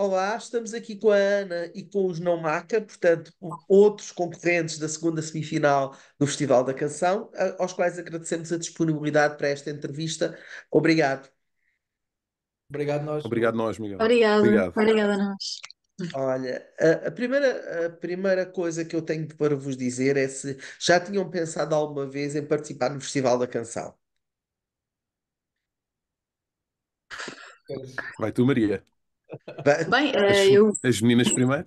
Olá, estamos aqui com a Ana e com os Não Maca, portanto, outros concorrentes da segunda semifinal do Festival da Canção, aos quais agradecemos a disponibilidade para esta entrevista. Obrigado. Obrigado nós. Obrigado nós, Miguel. Obrigado. Obrigado. Obrigada a nós. Olha, a, primeira, a primeira coisa que eu tenho para vos dizer é se já tinham pensado alguma vez em participar no Festival da Canção. Vai tu, Maria. Bem, as, eh, eu... as meninas primeiro?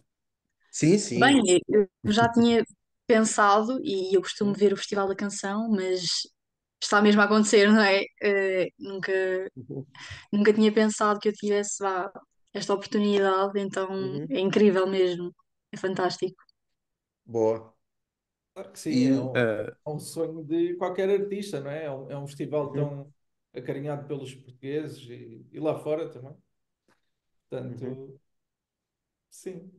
Sim, sim. Bem, eu já tinha pensado e eu costumo ver o Festival da Canção, mas está mesmo a acontecer, não é? Uh, nunca, nunca tinha pensado que eu tivesse lá esta oportunidade, então uhum. é incrível mesmo, é fantástico. Boa. Claro que sim, é um, uh... é um sonho de qualquer artista, não é? É um, é um festival uhum. tão acarinhado pelos portugueses e, e lá fora também. Portanto, uhum. sim.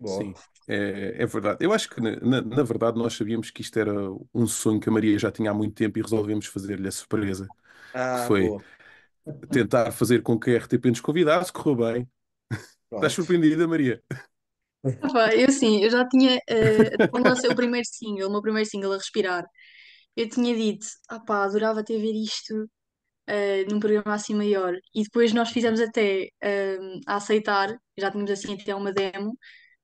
Bom. Sim, é, é, verdade. Eu acho que, na, na, verdade, nós sabíamos que isto era um sonho que a Maria já tinha há muito tempo e resolvemos fazer-lhe a surpresa. Ah, que foi boa. tentar fazer com que a RTP nos convidasse, correu bem. Estás surpreendida, Maria? eu sim, eu já tinha, uh, quando lancei o primeiro single, o meu primeiro single a respirar, eu tinha dito, ah pá, adorava ter ver isto uh, num programa assim maior. E depois nós fizemos até uh, a aceitar, já tínhamos assim até uma demo,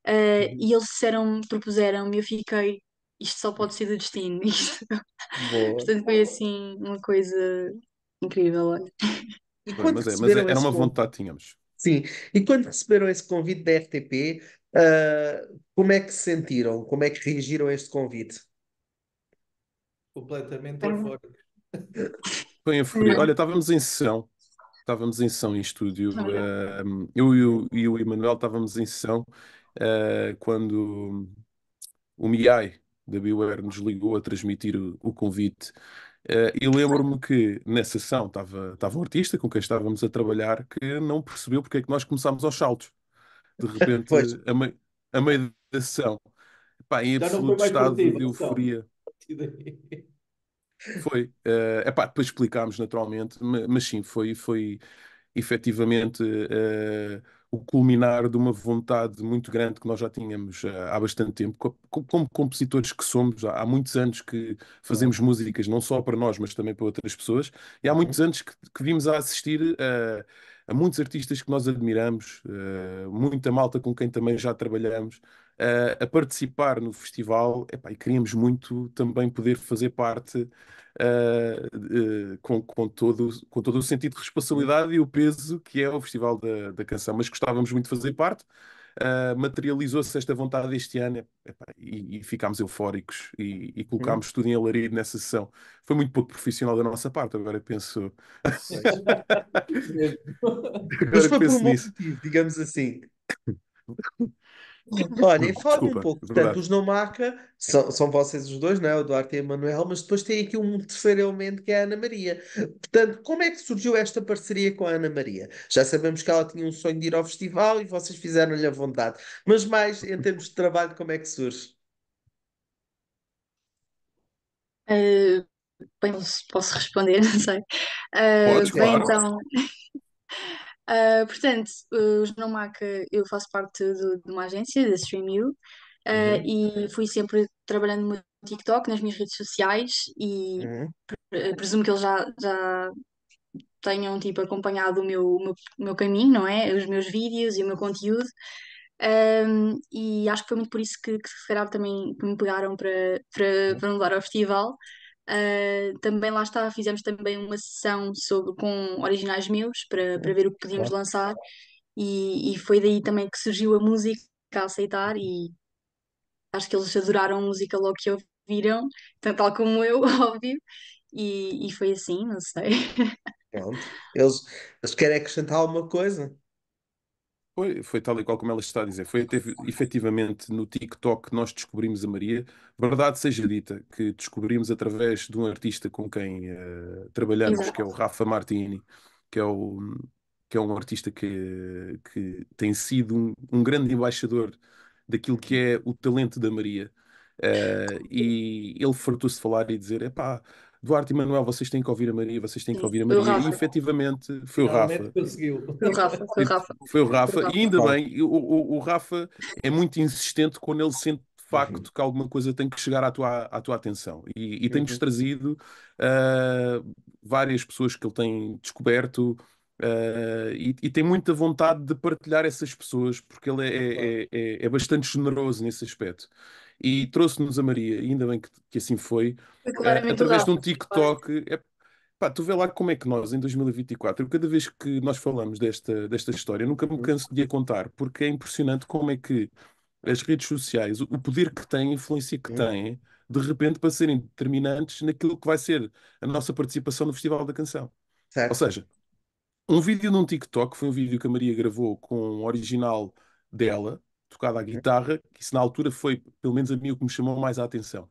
eh, uhum. e eles disseram, propuseram-me, eu fiquei, isto só pode ser do destino. Isto. Portanto, foi assim uma coisa incrível. Olha. mas, é, é, era uma vontade que tínhamos. Sim, e quando receberam esse convite da RTP, uh, ah, como é que se sentiram? Como é que reagiram a este convite? Completamente eufóricos. Olha, estávamos em sessão. Estávamos em sessão em estúdio. Uh, eu e o, Emanuel estávamos em sessão uh, eh, quando o Miai da Beware nos ligou a transmitir o, o convite. Uh, e lembro-me que nessa sessão estava, o um artista com quem estávamos a trabalhar que não percebeu porque é que nós começámos aos saltos. De repente, a, me, a meio da sessão. Pá, em absoluto estado de então. euforia. Foi. Uh, epá, depois explicámos naturalmente, mas sim, foi, foi efetivamente uh, o culminar de uma vontade muito grande que nós já tínhamos uh, há bastante tempo. Como, como compositores que somos, há, há, muitos anos que fazemos músicas, não só para nós, mas também para outras pessoas, e há muitos anos que, que vimos a assistir a. Uh, há muitos artistas que nós admiramos, uh, muita malta com quem também já trabalhamos, uh, a participar no festival epá, e queríamos muito também poder fazer parte uh, com, com, todo, com todo o sentido de responsabilidade e o peso que é o Festival da, da Canção, mas gostávamos muito de fazer parte. Ah, materializou-se esta vontade este ano e, e, ficámos eufóricos e, e hum. colocámos hum. tudo em alarido nessa sessão. Foi muito pouco profissional da nossa parte, agora penso. agora mas foi penso por um nisso. Motivo, digamos assim. Olha, e um pouco. É portanto, os não marca são, são vocês os dois, não é? O Duarte e a Manuel, mas depois tem aqui um terceiro elemento que é a Ana Maria. Portanto, como é que surgiu esta parceria com a Ana Maria? Já sabemos que ela tinha um sonho de ir ao festival e vocês fizeram-lhe a vontade. Mas mais em termos de trabalho, como é que surge? Uh, bem, posso responder, não sei. Uh, Podes, bem, claro. então. Uh, portanto, os Nomaca, eu faço parte do, de uma agência, da StreamU, uh, ah, uhum. e fui sempre trabalhando no TikTok, nas minhas redes sociais, e uhum. pre presumo que eles já, já tenham tipo, acompanhado o meu, o meu, meu caminho, não é? Os meus vídeos e o meu conteúdo. Um, e acho que foi muito por isso que, que se também que me pegaram para, para, para mudar ao festival. Uh, também lá está, fizemos também uma sessão sobre, com originais meus para, para ver o que podíamos lançar e, e foi daí também que surgiu a música a aceitar e acho que eles adoraram a música logo que ouviram, tanto tal como eu, óbvio, e, e foi assim, não sei. Pronto. Eles, eles querem acrescentar alguma coisa? Foi, foi tal e qual como ela está a dizer. Foi até, efetivamente no TikTok que nós descobrimos a Maria. Verdade seja dita, que descobrimos através de um artista com quem uh, trabalhamos, que é o Rafa Martini, que é, o, que é um artista que, que tem sido um, um grande embaixador daquilo que é o talento da Maria. Uh, e ele fartou-se de falar e dizer: é pá, Duarte e Manuel, vocês têm que ouvir a Maria, vocês têm que ouvir a Maria. E efetivamente foi o Rafa. Foi o Rafa, foi o Rafa. Foi o Rafa, e ainda bem, o, o, o Rafa é muito insistente quando ele sente de uhum. facto que alguma coisa tem que chegar à tua, à tua atenção. E, e tem-nos uhum. trazido uh, várias pessoas que ele tem descoberto. Uh, e, e, tem muita vontade de partilhar essas pessoas porque ele é, é, é, é, é bastante generoso nesse aspecto e trouxe-nos a Maria, e ainda bem que, que assim foi, uh, através de um TikTok. É, pá, tu vê lá como é que nós, em 2024, cada vez que nós falamos desta, desta história, nunca me uhum. canso de a contar, porque é impressionante como é que as redes sociais, o poder que têm, a influência que uhum. têm, de repente para serem determinantes naquilo que vai ser a nossa participação no Festival da Canção. Certo. Ou seja, um vídeo num TikTok, foi um vídeo que a Maria gravou com o um original dela, tocado à uhum. guitarra, que isso na altura foi, pelo menos a mim, o que me chamou mais a atenção.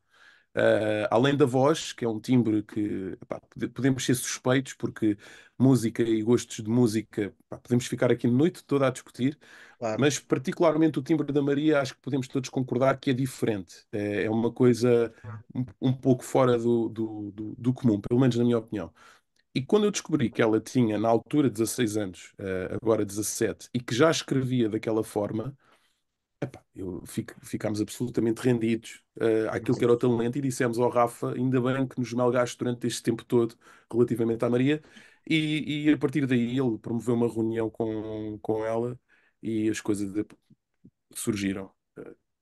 Uh, além da voz, que é um timbre que pá, podemos ser suspeitos, porque música e gostos de música pá, podemos ficar aqui noite toda a discutir, claro. mas particularmente o timbre da Maria, acho que podemos todos concordar que é diferente, é, é uma coisa um, um pouco fora do, do, do, do, comum, pelo menos na minha opinião. E quando eu descobri que ela tinha, na altura, 16 anos, uh, agora 17, e que já escrevia daquela forma, Epá, eu fico, ficámos absolutamente rendidos uh, àquilo que era o talento e dissemos ao Rafa, ainda bem que nos malgaste durante este tempo todo relativamente à Maria e, e a partir daí ele promoveu uma reunião com, com ela e as coisas surgiram.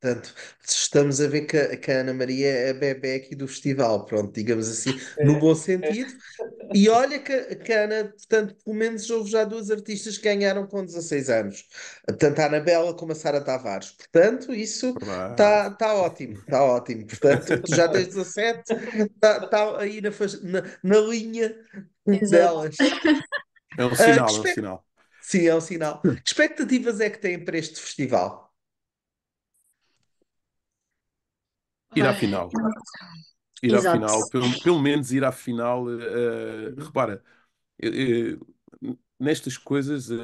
Portanto, estamos a ver que, a, Ana Maria é a bebê aqui do festival, pronto, digamos assim, no é, bom é. sentido. E olha que, que a Ana, portanto, pelo menos houve já duas artistas que ganharam com 16 anos, tanto a Anabela como a Sara Tavares. Portanto, isso está tá ótimo, está ótimo. Portanto, tu já tens 17, está tá aí na, na, na linha delas. É um sinal, ah, é um sinal. Sim, é um sinal. Que expectativas é que têm para este festival? ir à final. Ir Exato. à final, pelo, pelo menos ir à final. Uh, repara, nestas coisas, uh,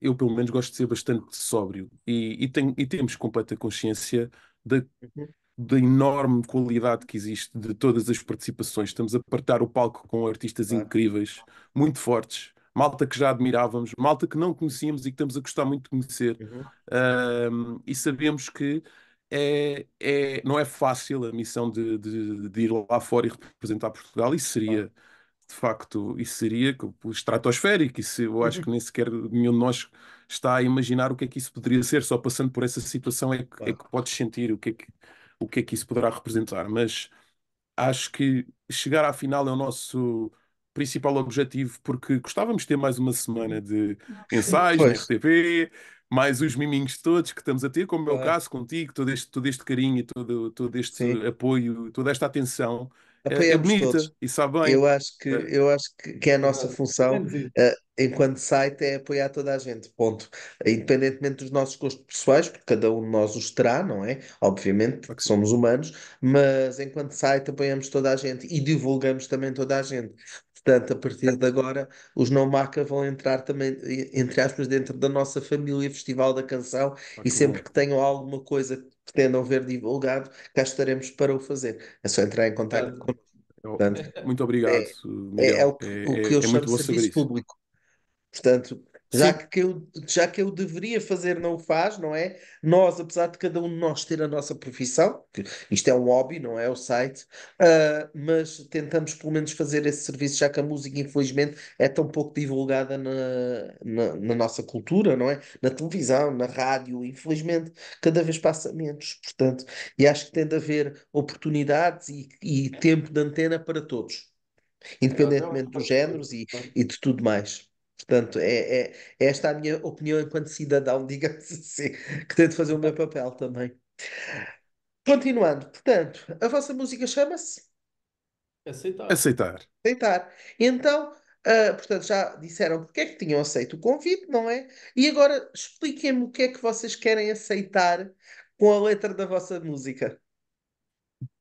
eu pelo menos gosto de ser bastante sóbrio e, e, tenho, e temos completa consciência da, uhum. da, enorme qualidade que existe de todas as participações. Estamos a partar o palco com artistas incríveis, muito fortes, malta que já admirávamos, malta que não conhecíamos e que estamos a gostar muito de conhecer. Uhum. e sabemos que é, é, não é fácil a missão de, de, de, ir lá fora e representar Portugal. Isso seria, de facto, isso seria estratosférico. Isso, eu acho que uhum. nem sequer nenhum de nós está a imaginar o que é que isso poderia ser. Só passando por essa situação é que, é que podes sentir o que, é que, o que é que isso poderá representar. Mas acho que chegar à final é o nosso principal objetivo, porque gostávamos de ter mais uma semana uhum. de ensaios pois. RTP, mais os miminhos todos que estamos a ter, como é o meu caso contigo, todo este, todo este carinho e todo, todo este Sim. apoio, toda esta atenção. É, é apoiamos é bonita todos. e sabe bem. Eu acho que, é. eu acho que, que é a nossa função uh, enquanto site é apoiar toda a gente, ponto. Independentemente dos nossos gostos pessoais, porque cada um de nós os terá, não é? Obviamente, porque somos humanos, mas enquanto site apoiamos toda a gente e divulgamos também toda a gente. Portanto, a partir de agora, os não marca vão entrar também, entre aspas, dentro da nossa família Festival da Canção ah, e sempre bom. que tenham alguma coisa que pretendam ver divulgado, cá estaremos para o fazer. É só entrar em contato ah, Portanto, Muito obrigado. É, é, é, o, que, é, o é, que eu é chamo de serviço público. Portanto, já que, eu, já que eu deveria fazer, não o faz, não é? Nós, apesar de cada um de nós ter a nossa profissão, que isto é um hobby, não é? O site, uh, mas tentamos pelo menos fazer esse serviço, já que a música, infelizmente, é tão pouco divulgada na, na, na nossa cultura, não é? Na televisão, na rádio, infelizmente, cada vez passa menos, portanto, e acho que tem de haver oportunidades e, e tempo de antena para todos, independentemente dos géneros e, e de tudo mais. Portanto, é, é, é, esta a minha opinião enquanto cidadão, digamos assim, que tento fazer o meu papel também. Continuando, portanto, a vossa música chama-se? Aceitar. Aceitar. Aceitar. Então, uh, portanto, já disseram porque é que tinham aceito o convite, não é? E agora expliquem-me o que é que vocês querem aceitar com a letra da vossa música.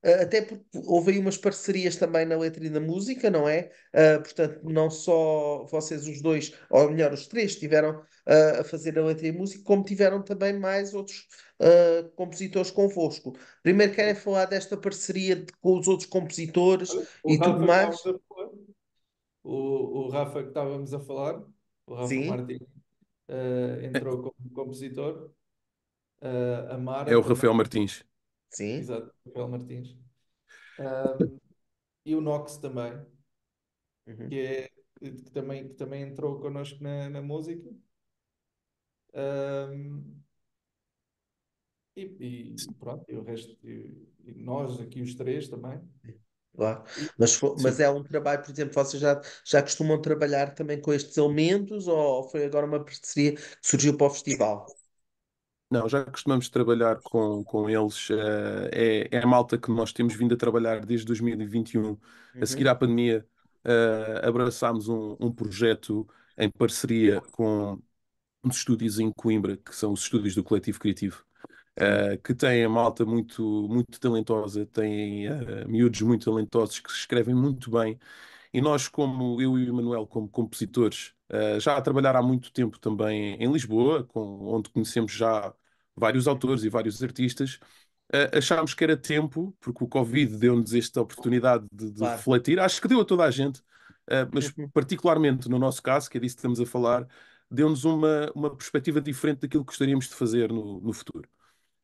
Eh, até porque houve aí umas parcerias também na letra e na música, não é? Uh, portanto, não só vocês os dois, ou melhor, os três, tiveram uh, eh, a fazer a letra e a música, como tiveram também mais outros uh, compositores convosco. Primeiro querem falar desta parceria de, com os outros compositores o e Rafa tudo mais. O, o, Rafa que estávamos a falar, o Rafa Sim. Martins, entrou como compositor. a Mara é o também. Rafael Martins. Sim. Exato, Rafael Martins. Um, e o Nox também, uhum. que, é, que, também, que também entrou connosco na, na música. Um, e, e, pronto, e o resto, e, e, nós aqui os três também. Claro. Mas, mas é um trabalho, por exemplo, vocês já, já costumam trabalhar também com estes elementos ou foi agora uma parceria que surgiu para o festival? Não, já costumamos trabalhar com, com eles. Eh, é, é a malta que nós temos vindo a trabalhar desde 2021. A seguir uhum. à pandemia, uh, abraçámos um, um projeto em parceria com uns estúdios em Coimbra, que são os estúdios do Coletivo Criativo, uh, que têm a malta muito, muito talentosa, têm uh, miúdos muito talentosos que escrevem muito bem. E nós, como eu e o Emanuel, como compositores, uh, já a trabalhar há muito tempo também em Lisboa, com, onde conhecemos já vários autores e vários artistas, uh, achámos que era tempo, porque o Covid deu-nos esta oportunidade de, de claro. refletir, acho que deu a toda a gente, uh, mas uhum. particularmente no nosso caso, que é disso que estamos a falar, deu-nos uma, uma perspectiva diferente daquilo que gostaríamos de fazer no, no futuro.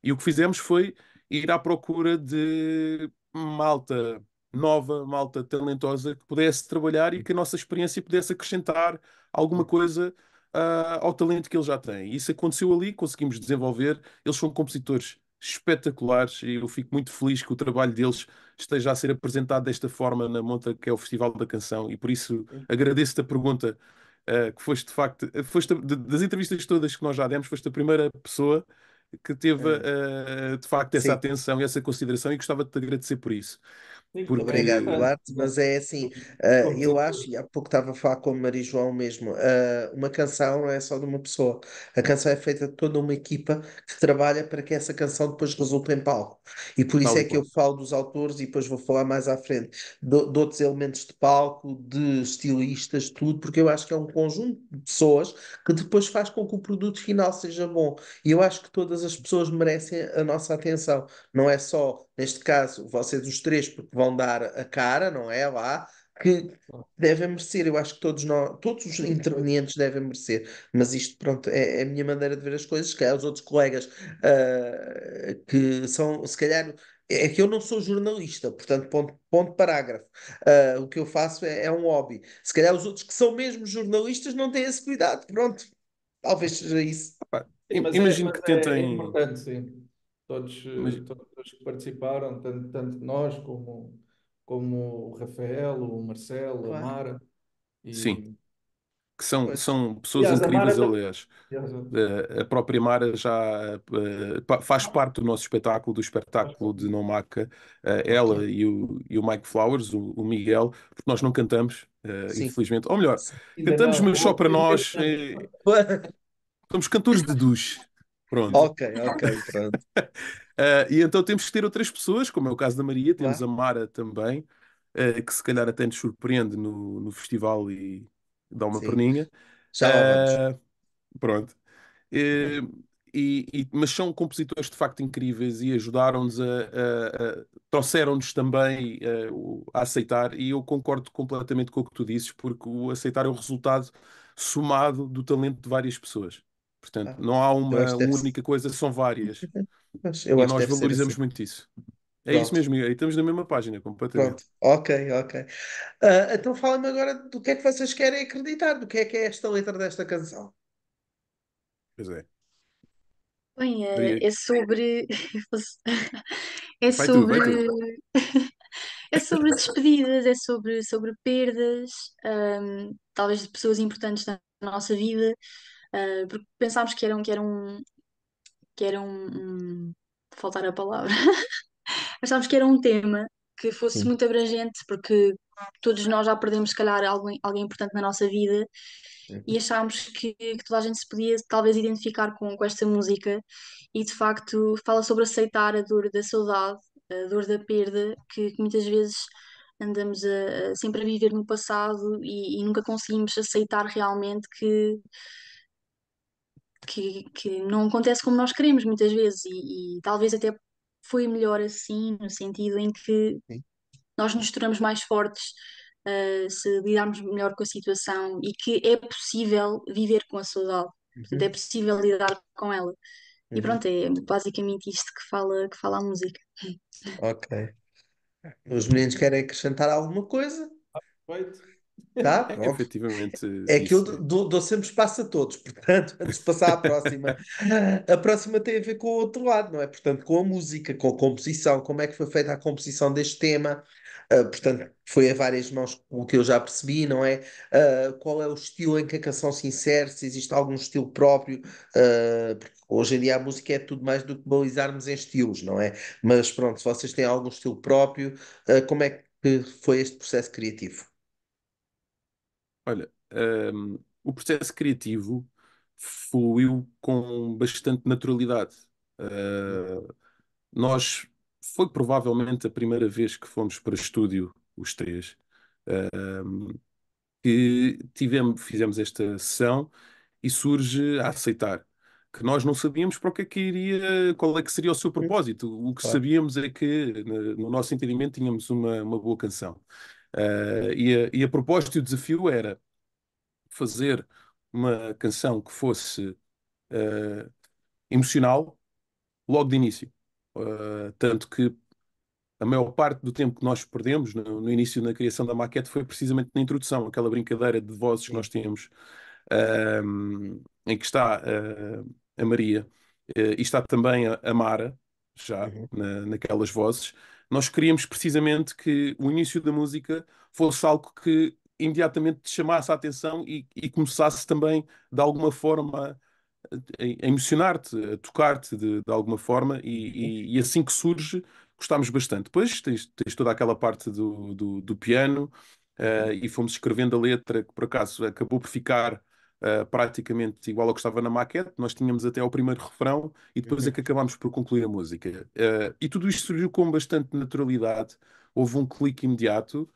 E o que fizemos foi ir à procura de malta nova, malta talentosa que pudesse trabalhar e que a nossa experiência pudesse acrescentar alguma coisa uh, ao talento que ele já tem. Isso aconteceu ali, conseguimos desenvolver. Eles são compositores espetaculares e eu fico muito feliz que o trabalho deles esteja a ser apresentado desta forma na monta que é o Festival da Canção e por isso agradeço-te a pergunta uh, que foste de facto foste, das entrevistas todas que nós já demos foste a primeira pessoa que teve uh, de facto essa Sim. atenção e essa consideração e gostava de te agradecer por isso é obrigado, Duarte, mas é assim, uh, eu acho, e há pouco estava a falar com o Maria João mesmo, uh, uma canção não é só de uma pessoa, a canção é feita de toda uma equipa que trabalha para que essa canção depois resulte em palco. E por isso é que eu falo dos autores e depois vou falar mais à frente de, de outros elementos de palco, de estilistas, tudo, porque eu acho que é um conjunto de pessoas que depois faz com que o produto final seja bom. E eu acho que todas as pessoas merecem a nossa atenção, não é só neste caso, vocês os três, porque vão dar a cara, não é? Lá, que devem merecer. Eu acho que todos nós, todos os intervenientes devem merecer. Mas isto, pronto, é, é a minha maneira de ver as coisas. Que há os outros colegas uh, que são, se calhar, é que eu não sou jornalista, portanto, ponto, ponto parágrafo. Uh, o que eu faço é, é, um hobby. Se calhar os outros que são mesmo jornalistas não têm esse cuidado. Pronto, talvez seja isso. É, imagino é, que tentem. É importante, sim todos, Mas... todos que participaram, tanto, tanto nós como, como o Rafael, o Marcelo, claro. a Mara. E... Sim. Que são, são pessoas incríveis, aliás. Eh, a própria Mara já eh, faz ah. parte do nosso espetáculo, do espetáculo de Não Maca. Eh, ela e o, e o Mike Flowers, o, o Miguel, porque nós não cantamos, Sim. infelizmente. Ou melhor, Sim. cantamos, mas só para nós. Somos cantores de duche. Pronto. Ok, ok, pronto. uh, e então temos que ter outras pessoas, como é o caso da Maria, temos claro. a Mara também, uh, que se calhar até nos surpreende no, no festival e dá uma Sim. perninha. Já uh, Pronto. Uh, e, e, mas são compositores de facto incríveis e ajudaram-nos a, a, a trouxeram-nos também a, a, aceitar e eu concordo completamente com o que tu dizes porque o aceitar é o resultado somado do talento de várias pessoas Portanto, ah, não há uma única coisa, são várias. e nós valorizamos assim. muito isso. É Pronto. isso mesmo, e estamos na mesma página, completamente. Pronto. Ok, ok. Uh, então fala-me agora do que é que vocês querem acreditar, do que é que é esta letra desta canção. Pois é. Bem, é, é sobre. é sobre. é sobre despedidas, é sobre, sobre perdas, um, talvez de pessoas importantes na nossa vida. Ah, porque pensámos que eram, que eram, que eram um, faltar a palavra, pensámos que era um tema que fosse muito abrangente, porque todos nós já perdemos, se calhar, alguém, alguém importante na nossa vida e uhum. achámos que, que, toda a gente se podia talvez identificar com, com esta música e de facto fala sobre aceitar a dor da saudade, a dor da perda, que, que muitas vezes andamos a, a sempre a viver no passado e, e, nunca conseguimos aceitar realmente que, que, que não acontece como nós queremos muitas vezes e, e talvez até foi melhor assim, no sentido em que nós nos tornamos mais fortes uh, se lidarmos melhor com a situação e que é possível viver com a saudade, uhum. Portanto, é possível lidar com ela. Uhum. E pronto, é basicamente isto que fala, que fala a música. Ok. Os meninos querem acrescentar alguma coisa? Perfeito. Tá? É, efetivamente. É que eu dou, dou, sempre espaço a todos, portanto, antes de passar à próxima. a próxima tem a ver com o outro lado, não é? Portanto, com a música, com a composição, como é que foi feita a composição deste tema. Uh, portanto, foi a várias mãos o que eu já percebi, não é? Uh, qual é o estilo em que a canção se insere, se existe algum estilo próprio, uh, porque hoje em dia a música é tudo mais do que balizarmos em estilos, não é? Mas pronto, se vocês têm algum estilo próprio, como é que foi este processo criativo? Olha, hum, o processo criativo fluiu com bastante naturalidade. Uh, nós foi provavelmente a primeira vez que fomos para estúdio, os três, que tivemos, fizemos esta sessão e surge a aceitar que nós não sabíamos para o que é que iria, qual é que seria o seu propósito. O que claro. sabíamos é que, no nosso entendimento, tínhamos uma, uma boa canção. Uh, e, a, e, a, proposta e o desafio era fazer uma canção que fosse uh, emocional logo de início. Uh, tanto que a maior parte do tempo que nós perdemos no, no, início na criação da maquete foi precisamente na introdução, aquela brincadeira de vozes que nós temos, ehm, em que está a Maria e está também a, a Mara, já uhum. na, naquelas vozes nós queríamos precisamente que o início da música fosse algo que imediatamente te chamasse a atenção e, e começasse também, de alguma forma, a, a emocionar-te, a tocar-te de, de, alguma forma, e, e, e, assim que surge, gostámos bastante. Depois tens, tens toda aquela parte do, do, do piano, uh, e fomos escrevendo a letra, que por acaso acabou por ficar uh, praticamente igual ao que estava na maquete, nós tínhamos até o primeiro refrão e depois é uhum. é que acabámos por concluir a música. Uh, e tudo isto surgiu com bastante naturalidade, houve um clique imediato.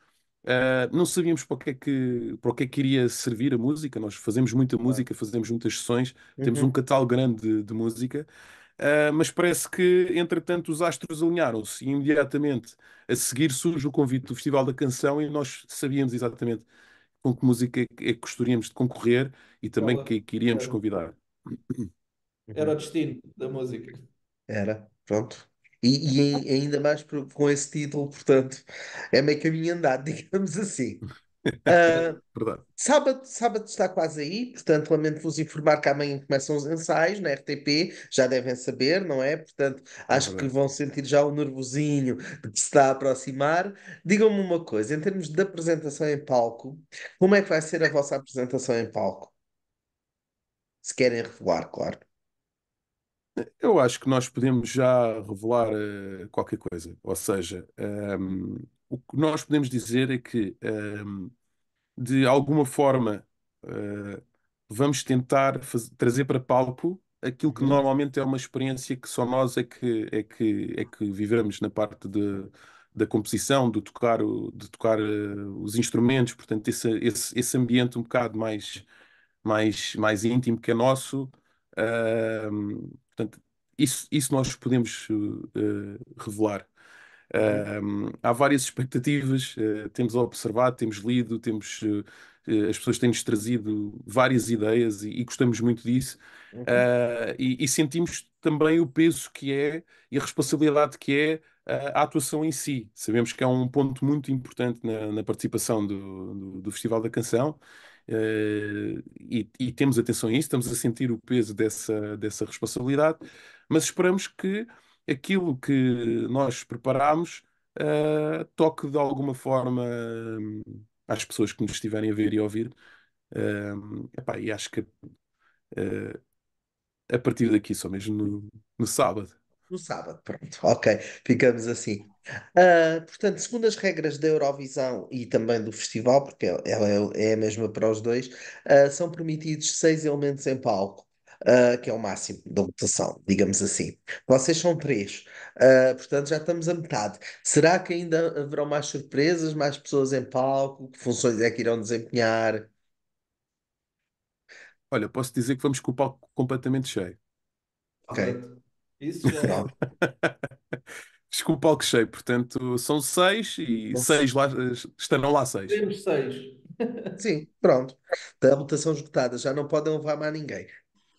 Uh, não sabíamos para o, que é que, para o que é que iria servir a música, nós fazemos muita música, fazemos muitas sessões, uhum. temos um catálogo grande de, de música, Uh, mas parece que, entretanto, os astros alinharam-se e imediatamente a seguir surge o convite do Festival da Canção e nós sabíamos exatamente com que música é, é que gostaríamos de concorrer e também Olá. que, que iríamos convidar. Era o destino da música. Era, pronto. E, e ainda mais com esse título, portanto, é meio caminho andado, digamos assim. Uh, sábado, sábado está quase aí, portanto, lamento-vos informar que amanhã começam os ensaios na RTP, já devem saber, não é? Portanto, é acho que vão sentir já o nervosinho de que se está a aproximar. Digam-me uma coisa, em termos de apresentação em palco, como é que vai ser a vossa apresentação em palco? Se querem revelar, claro. Eu acho que nós podemos já revelar uh, qualquer coisa, ou seja, um ehm, o que nós podemos dizer é que, um, de alguma forma, uh, vamos tentar fazer, trazer para palco aquilo que uhum. normalmente é uma experiência que só nós é que, é que, é que vivemos na parte de, da composição, de tocar, o, de tocar uh, os instrumentos, portanto, esse, esse, esse ambiente um bocado mais, mais, mais íntimo que é nosso. Uh, portanto, isso, isso nós podemos uh, revelar há várias expectativas, uh, temos observado, temos lido, temos, uh, as pessoas têm-nos trazido várias ideias e, e gostamos muito disso. Uh, e, e, sentimos também o peso que é e a responsabilidade que é a atuação em si. Sabemos que é um ponto muito importante na, na participação do, do, do, Festival da Canção. E, e, temos atenção a isso, estamos a sentir o peso dessa, dessa responsabilidade, mas esperamos que aquilo que nós preparamos uh, toque de alguma forma uh, às pessoas que nos estiverem a ver e a ouvir. Uh, epá, e acho que ah, a partir daqui, só mesmo no, no, sábado. No sábado, pronto, ok, ficamos assim. Uh, portanto, segundo as regras da Eurovisão e também do festival, porque ela é, é, é a mesma para os dois, uh, são permitidos seis elementos em palco uh, que é o máximo da votação, digamos assim. Vocês são três, uh, portanto já estamos a metade. Será que ainda haverão mais surpresas, mais pessoas em palco? Que funções é que irão desempenhar? Olha, posso dizer que vamos com o palco completamente cheio. Ok. Isso já é. Desculpa o palco cheio, portanto, são seis e seis lá, estarão lá seis. Temos seis. Sim, pronto. A votação esgotada, já não podem levar mais ninguém.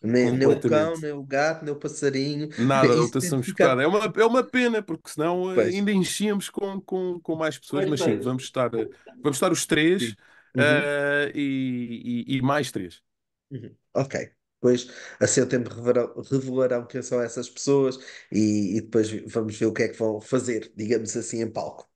Nem, nem o cão, nem o gato, nem o passarinho. Nada da lotação escolar. É uma, é uma pena, porque senão eh, pois. ainda enchíamos com, com, com mais pessoas, mas sim, vamos estar, eh, vamos estar os três eh, uhum. uh, e, e, e, mais três. Uhum. Ok. Depois, a assim seu tempo, revelarão, revelarão quem são essas pessoas e, e depois vamos ver o que é que vão fazer, digamos assim, em palco.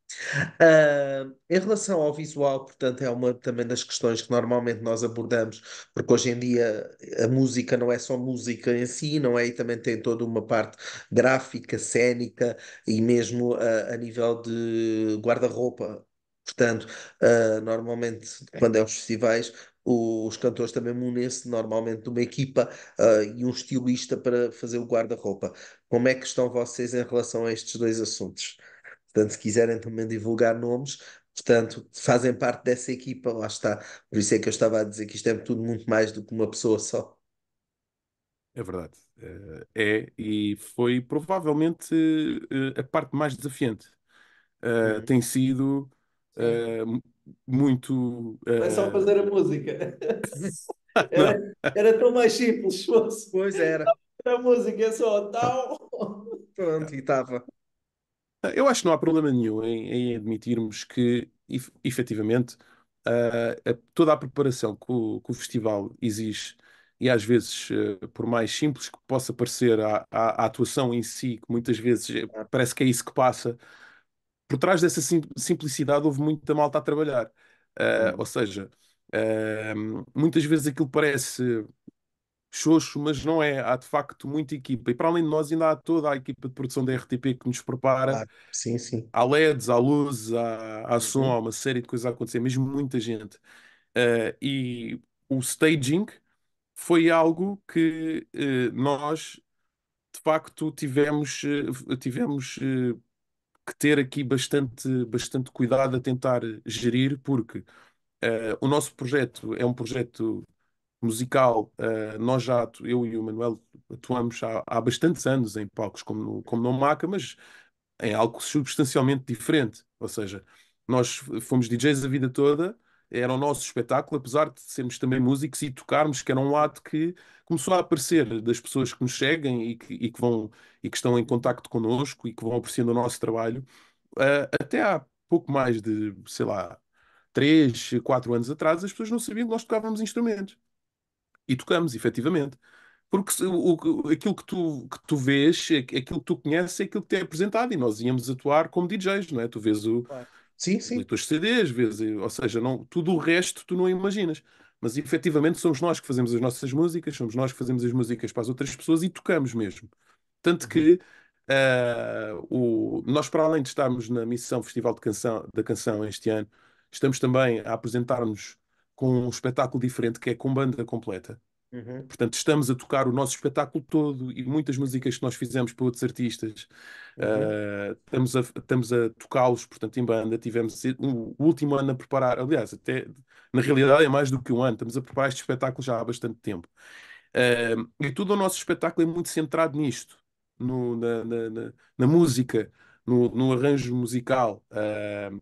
Uh, em relação ao visual, portanto, é uma também das questões que normalmente nós abordamos, porque hoje em dia a música não é só música em si, não é? E também tem toda uma parte gráfica, cênica e mesmo ah, a nível de guarda-roupa. Portanto, uh, normalmente quando é os festivais, os cantores também munem-se normalmente de uma equipa e um estilista para fazer o guarda-roupa. Como é que estão vocês em relação a estes dois assuntos? Portanto, se quiserem também divulgar nomes, portanto, fazem parte dessa equipa, lá está. Por isso é que eu estava a dizer que isto é tudo muito mais do que uma pessoa só. É verdade. Eh, é, e foi provavelmente eh, a parte mais desafiante. Eh, uhum. tem sido muito. É só fazer a música. era, era, tão mais simples se fosse. Pois era. A música é só tal. Pronto, e estava. Eu acho que não há problema nenhum em, em admitirmos que, efetivamente, uh, a, toda a preparação que o, que o, festival exige, e às vezes, uh, por mais simples que possa parecer a, a, a atuação em si, que muitas vezes eh, parece que é isso que passa, por trás dessa sim simplicidade houve muita malta a trabalhar. Uh, ou seja, muitas vezes aquilo parece xoxo, mas não é. Há de facto muita equipa. E para além de nós, ainda há toda a equipa de produção da RTP que nos prepara. Ah, sim, sim. Há LEDs, há luz, há, há uhum. som, há uma série de coisas a acontecer, mesmo muita gente. Uh, e o staging foi algo que uh, nós, de facto, tivemos, uh, tivemos que ter aqui bastante, bastante cuidado a tentar gerir, porque o nosso projeto é um projeto musical, uh, nós já, eu e o Manuel, atuamos há, há bastantes anos em palcos como, no, como não maca, mas em algo substancialmente diferente. Ou seja, nós fomos DJs a vida toda, era o nosso espetáculo, apesar de sermos também músicos e tocarmos, que era um lado que começou a aparecer das pessoas que nos seguem e que, e que vão e que estão em contacto connosco e que vão apreciando o nosso trabalho. Uh, até há pouco mais de, sei lá, 3, 4 anos atrás, as pessoas não sabiam que nós tocávamos instrumentos. E tocamos, efetivamente. Porque o, aquilo que tu, que tu vês, é aquilo que tu conheces é aquilo que te é apresentado. E nós íamos atuar como DJs, não é? Tu vês o, sim, sim. os teus CDs, vês, ou seja, não, tudo o resto tu não imaginas. Mas efetivamente somos nós que fazemos as nossas músicas, somos nós que fazemos as músicas para as outras pessoas e tocamos mesmo. Tanto uhum. que Uh, o, nós, para além de estarmos na missão Festival de canção, da Canção este ano, estamos também a apresentar-nos com um espetáculo diferente que é com banda completa. Uhum. Portanto, estamos a tocar o nosso espetáculo todo e muitas músicas que nós fizemos para outros artistas. Uhum. Uh, estamos a, estamos a tocá-los, portanto, em banda. Tivemos um, o último ano a preparar, aliás, até na realidade é mais do que um ano. Estamos a preparar este espetáculo já há bastante tempo. Uh, e todo o nosso espetáculo é muito centrado nisto, no, na, na, na, na, música, no, no arranjo musical. Uh,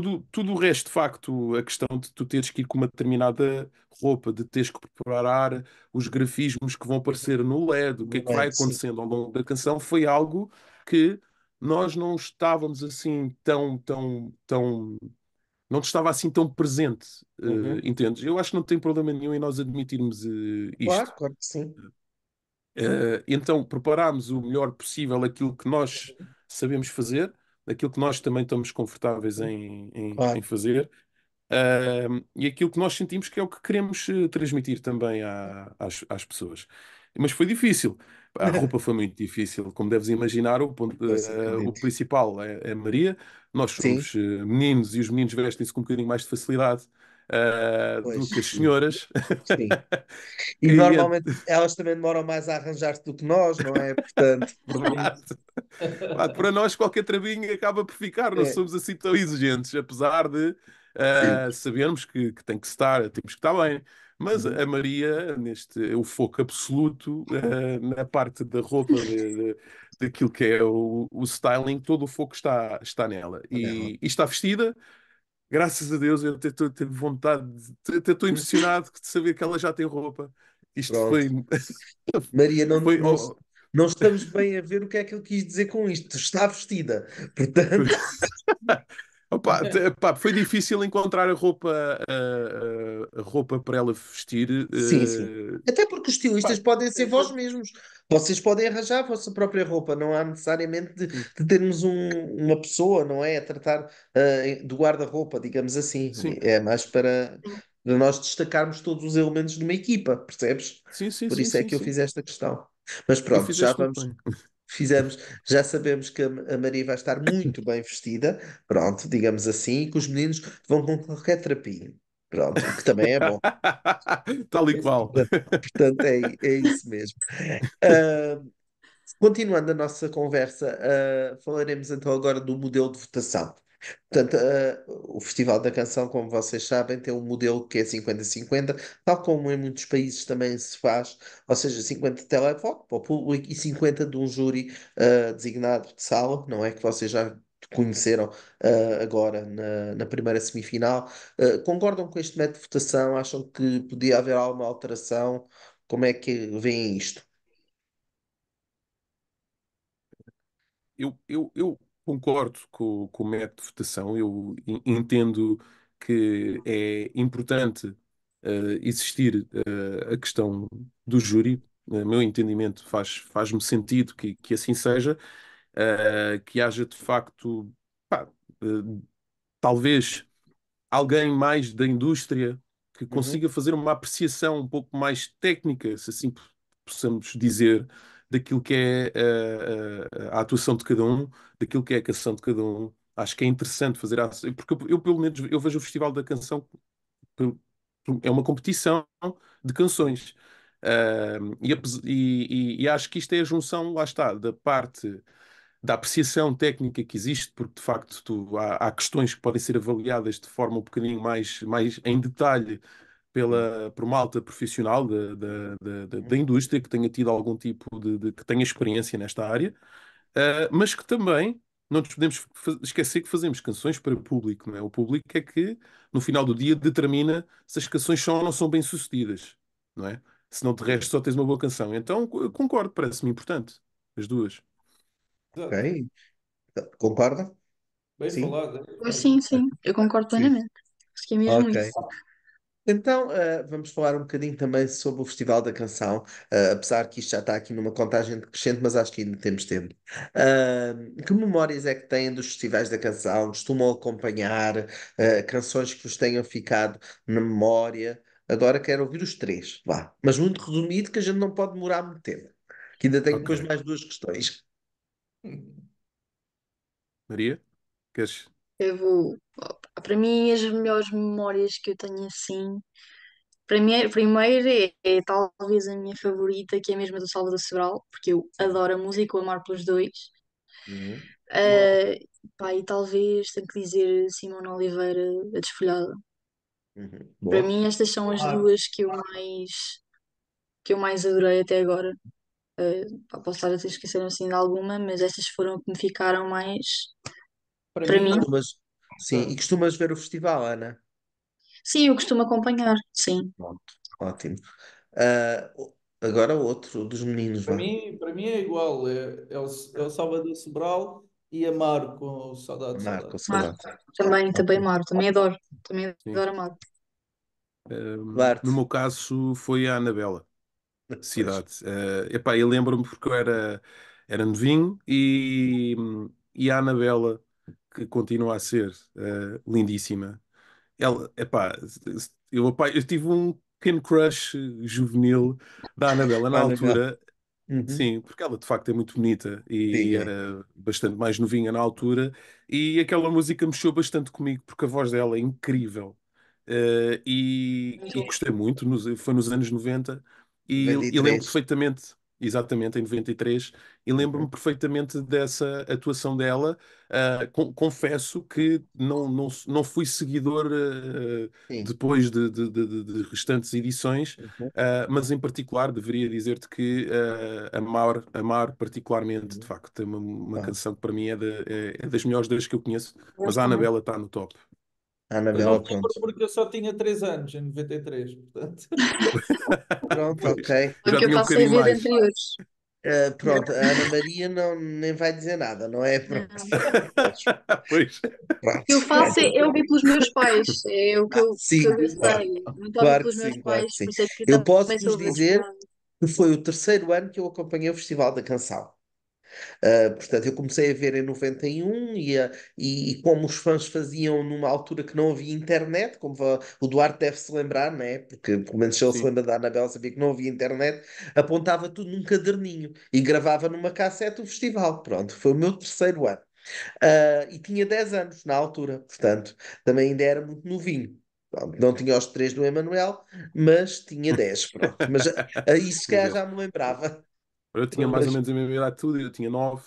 tudo, tudo o resto, de facto, a questão de tu teres que ir com uma determinada roupa, de teres que preparar os grafismos que vão aparecer no LED, o que é que vai acontecendo ao longo da canção, foi algo que nós não estávamos assim tão, tão, tão. Não estava assim tão presente, eh, uhum. uh, entendes? Eu acho que não tem problema nenhum em nós admitirmos uh, isto. Claro, claro que sim. Uh, então, preparámos o melhor possível aquilo que nós sabemos fazer daquilo que nós também estamos confortáveis em, em, claro. em fazer uh, e aquilo que nós sentimos que é o que queremos eh, transmitir também à, às, às pessoas. Mas foi difícil. A roupa foi muito difícil, como deves imaginar. O, ponto, uh, o principal é, é Maria. Nós somos Sim. Eh, meninos e os meninos vestem-se com um bocadinho mais de facilidade. Eh, do que as senhoras. Sim. E, e é normalmente é... elas também demoram mais a arranjar-se do que nós, não é? Portanto. para nós, qualquer travinho acaba por ficar, não é. somos assim tão exigentes, apesar de uh, sabermos que, que, tem que estar, temos que estar bem. Mas uhum. a Maria, neste, o foco absoluto uh, na parte da roupa, de, de, daquilo que é o, o, styling, todo o foco está, está nela. E, e está vestida, graças a Deus, eu até vontade, até estou impressionado de saber que ela já tem roupa. Isto Pronto. foi. Maria, não, foi... não, não, estamos bem a ver o que é que ele quis dizer com isto. Está vestida, portanto. Opa, pá, foi difícil encontrar a roupa, a, a roupa para ela vestir. Sim, sim. Eh, até porque os estilistas pá, podem ser é vós mesmos. Vocês podem arranjar a vossa própria roupa, não há necessariamente de, hum. de termos um, uma pessoa, não é? A tratar uh, do guarda-roupa, digamos assim. Sim. É mais para, para nós destacarmos todos os elementos de uma equipa, percebes? Sim, sim, Por isso sim, é sim, que eu fiz esta questão. Mas pronto, já vamos. Fizemos, já sabemos que a Maria vai estar muito bem vestida, pronto, digamos assim, e que os meninos vão com qualquer trapinho. Pronto, que também é bom. Tal e qual. É Portanto, é, é isso mesmo. Uh, continuando a nossa conversa, uh, falaremos então agora do modelo de votação. Portanto, uh, o Festival da Canção, como vocês sabem, tem um modelo que é 50-50, tal como em muitos países também se faz, ou seja, 50 telefone para o público e 50 de um júri uh, designado de sala, não é que vocês já que conheceram uh, agora na, na, primeira semifinal. Uh, concordam com este método de votação? Acham que podia haver alguma alteração? Como é que veem isto? Eu, eu, eu concordo com, com o método de votação. Eu entendo que é importante uh, existir a questão do júri. No meu entendimento faz, faz-me sentido que, que assim seja uh, que haja de facto, pá, uh, talvez alguém mais da indústria que uhum. consiga uhum. fazer uma apreciação um pouco mais técnica, se assim possamos dizer, daquilo que é a, eh, a, atuação de cada um, daquilo que é a canção de cada um. Acho que é interessante fazer a... porque eu, eu, pelo menos eu vejo o Festival da Canção é uma competição de canções. Uh, e, e, e, acho que isto é a junção, lá está, da parte da apreciação técnica que existe, porque de facto tu, há, há, questões que podem ser avaliadas de forma um bocadinho mais, mais em detalhe pela, por uma alta profissional da, da, da, da indústria que tenha tido algum tipo de, de que tenha experiência nesta área, uh, mas que também não nos podemos esquecer que fazemos canções para o público, não é? O público é que no final do dia determina se as canções são ou não são bem sucedidas, não é? Se não de resto só tens uma boa canção. Então concordo, parece-me importante as duas. Ok. Concorda? Bem Sim? falado. sim, sim, eu concordo plenamente. Acho que é mesmo isso. Então, eh, vamos falar um bocadinho também sobre o Festival da Canção, eh, apesar que isto já está aqui numa contagem decrescente, mas acho que ainda temos tempo. que memórias é que têm dos festivais da canção? Costumam acompanhar, eh, canções que vos tenham ficado na memória? Agora quero ouvir os três, vá. Mas muito resumido, que a gente não pode demorar muito tempo. Que ainda tenho depois mais duas questões. Maria, queres? Eu vou. Para mim, as melhores memórias que eu tenho assim. Para mim, a primeira é, é talvez a minha favorita, que é a mesma do Salvador Sobral, porque eu adoro a música, o amar pelos dois. Uhum. Boa. Ah, pá, e talvez tenho que dizer Simone Oliveira, a Desfolhada. Uhum. Para Boa. mim, estas são as duas que eu mais que eu mais adorei até agora. Uh, posso estar a ter esquecido assim de alguma, mas estas foram que me ficaram mais para, para mim. mim. Costumas, sim, e costumas ver o festival, Ana? Sim, eu costumo acompanhar, sim. Pronto, ótimo. Uh, agora outro dos meninos, Para vá. mim, para mim é igual, é, é, o, é o Salvador Sobral e Amaro com saudade, Marco, saudade. também, também Amaro também adoro, também adoro Amaro. no meu caso foi a Anabela cidade. Uh, epá, eu lembro-me porque eu era, era novinho e, e a Anabela, que continua a ser uh, lindíssima, ela, epá, eu, epá, eu tive um pequeno crush juvenil da Anabela na altura. Uhum. Sim, porque ela de facto é muito bonita e Sim, é. era bastante mais novinha na altura, e aquela música mexeu bastante comigo porque a voz dela é incrível. Uh, e, e gostei muito, nos, foi nos anos 90, e, e lembro perfeitamente, exatamente, em 93, e lembro-me uhum. perfeitamente dessa atuação dela. Uh, ah, com, confesso que não, não, não fui seguidor uh, depois de, de, de, de, restantes edições, uhum. uh, mas em particular deveria dizer-te que uh, Amar, Amar, particularmente, de uhum. facto, tem uma, uma ah. canção que para mim é, é, é, das melhores das que eu conheço, mas a Anabela está no top. Anabela ah, Pontes. Porque eu só tinha 3 anos em 93, portanto. pronto, ok. Porque eu tinha um faço bocadinho mais. anteriores. Uh, eh, pronto, a Ana Maria não, nem vai dizer nada, não é? Pronto. pois. O que eu faço é eu vi pelos meus pais, é o que eu, sim, vi claro. pelos meus claro pais. Sim. Eu posso vos dizer que foi o terceiro ano que eu acompanhei o Festival da Canção. Ah, portanto, eu comecei a ver em 91 e, a, e, e, como os fãs faziam numa altura que não havia internet, como o Duarte deve se lembrar, né? porque pelo menos ele Sim. se lembra da Anabel, sabia que não havia internet, apontava tudo num caderninho e gravava numa cassete o festival. Pronto, foi o meu terceiro ano. Uh, e tinha 10 anos na altura, portanto, também ainda era muito novinho. não tinha os três do Emanuel, mas tinha 10. Pronto. Mas a, isso que já me lembrava. Eu tinha mais ou menos a mesma idade tudo, eu tinha 9,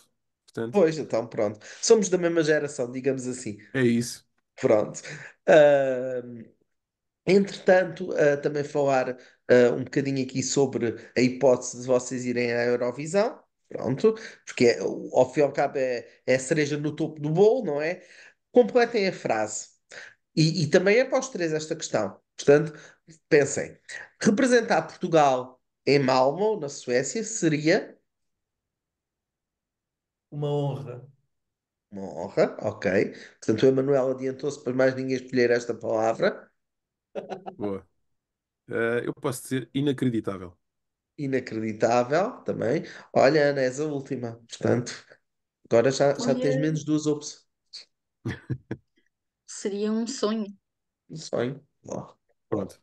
portanto. Pois, então pronto. Somos da mesma geração, digamos assim. É isso. Pronto. Uh, entretanto, uh, também falar uh, um bocadinho aqui sobre a hipótese de vocês irem à Eurovisão. Pronto, porque é, ao fim e ao cabo é, é a cereja no topo do bolo, não é? Completem a frase. E, e também é para os três esta questão. Portanto, pensem. Representar Portugal em Malmo, na Suécia, seria Uma honra. uma honra, ok. Portanto, o Emanuel adiantou-se para mais ninguém escolher esta palavra. Boa. Eh, eu posso dizer inacreditável. Inacreditável também. Olha, Ana, és a última. Portanto, agora já, já tens menos duas opções. seria um sonho. Um sonho. Pronto.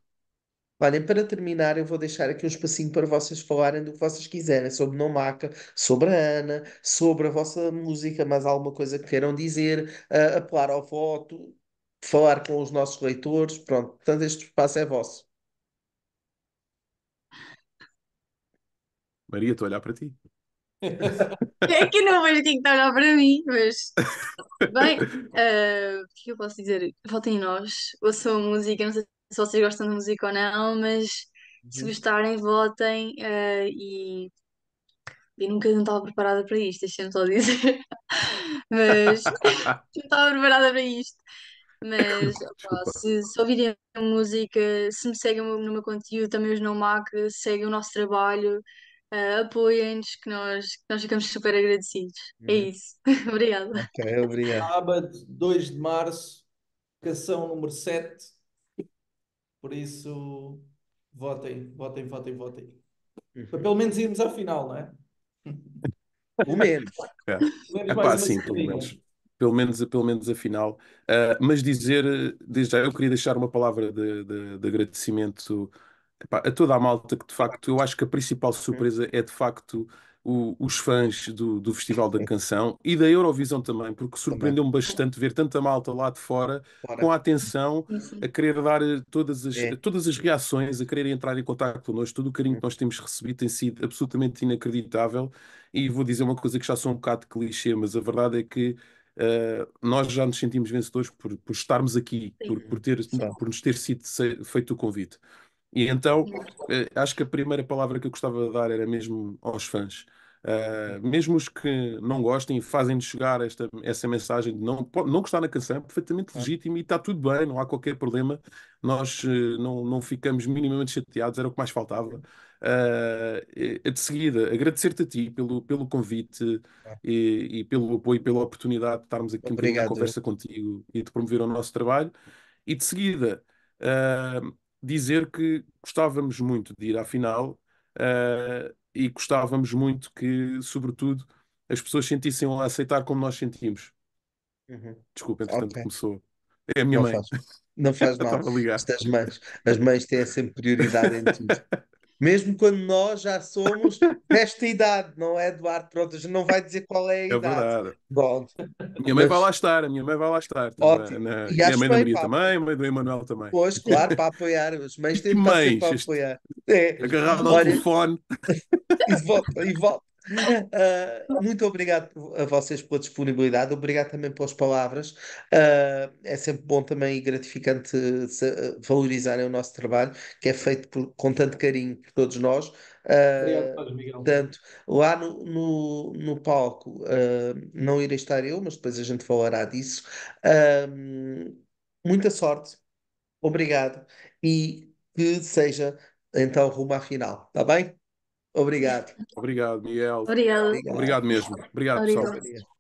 Olhem, para terminar, eu vou deixar aqui um espacinho para vocês falarem do que vocês quiserem, sobre Nomaca, sobre a Ana, sobre a vossa música, mais alguma coisa que queiram dizer, uh, apelar ao voto, falar com os nossos leitores, pronto. Portanto, este espaço é vosso. Maria, estou a olhar para ti. É que não vejo quem está a olhar para mim, mas bem, uh, o é que eu posso dizer? Voltem em nós, ouçam a música, não sei se vocês gostam de música ou não, mas uhum. se gostarem, votem uh, e. Eu nunca não estava preparada para isto, deixem-me só dizer. mas não estava preparada para isto. Mas opa, se, se, ouvirem música, se me seguem no meu conteúdo, também os não mac, seguem o nosso trabalho, uh, apoiem-nos, que nós, que nós ficamos super agradecidos. É uhum. isso. Obrigada. obrigado. Sábado, 2 de março, cação número 7 por isso, votem, votem, votem, votem. Uhum. Para pelo menos irmos à final, não é? é. Pelo menos. É. Epá, sim, pelo menos. Pelo menos, pelo menos a final. Uh, mas dizer, desde já, eu queria deixar uma palavra de, de, de agradecimento epá, a toda a malta que, de facto, eu acho que a principal uhum. surpresa é, de facto, o, os fãs do, do Festival da Canção e da Eurovisão também, porque surpreendeu-me bastante ver tanta malta lá de fora, fora. com a atenção, a querer dar eh, todas as, é. todas as reações, a querer entrar em contato connosco. Todo o carinho que hum. nós temos recebido tem sido absolutamente inacreditável. E vou dizer uma coisa que já sou um bocado clichê, mas a verdade é que Uh, nós já nos sentimos vencedores por, por estarmos aqui, por, por, ter, por nos ter sido feito o convite. E então, eh, acho que a primeira palavra que eu gostava de dar era mesmo aos fãs. Uh, mesmo os que não gostem, fazem-nos chegar esta, essa mensagem de não, não gostar da canção, é perfeitamente legítimo e está tudo bem, não há qualquer problema. Nós uh, não, não ficamos minimamente chateados, era o que mais faltava. Uh, de seguida, agradecer-te a ti pelo, pelo convite e, e, pelo apoio, e pela oportunidade de estarmos aqui em um conversa contigo e de promover o nosso trabalho. E de seguida, dizer que gostávamos muito de ir à final uh, e gostávamos muito que, sobretudo, as pessoas sentissem a aceitar como nós sentimos. Uhum. Desculpa, entretanto okay. começou. É a minha não mãe. Faz, não faz mal. Isto, as, mães, as mães têm sempre prioridade em tudo. Mesmo quando nós já somos desta idade, não é, Eduardo? Pronto, a gente não vai dizer qual é a é idade. É verdade. Bom, minha mãe mas... vai lá estar, a minha mãe vai lá estar. Ótimo. Na... Né? minha mãe da Maria pá. também, a mãe do Emanuel também. Pois, claro, para apoiar. As mães têm que apoiar. Este... É. Agarrado ao telefone. e volta, e volta. Uh, muito obrigado a vocês pela disponibilidade, obrigado também pelas palavras. Uh, é sempre bom também e gratificante ah, valorizarem o nosso trabalho, que é feito por, com tanto carinho por todos nós. Uh, obrigado, Miguel. Portanto, lá no, no, no palco não irei estar eu, mas depois a gente falará disso. muita sorte, obrigado e que seja então rumo à final, está bem? Obrigado. Obrigado, Miguel. Obrigado. Obrigado mesmo. Obrigado, Obrigado. pessoal. Obrigado.